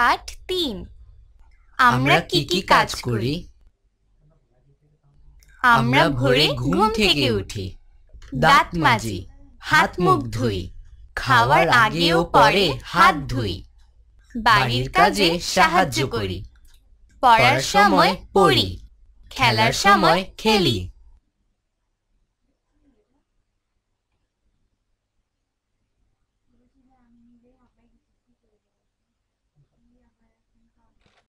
পাঠ তিন আমরা কি কি কাজ করি আমরা ভোরে ঘুম থেকে উঠি দাঁত মাজি হাত মুখ ধুই খাওয়ার আগে ও পরে হাত ধুই বাড়ির কাজে সাহায্য করি পড়ার সময় পড়ি খেলার সময় খেলি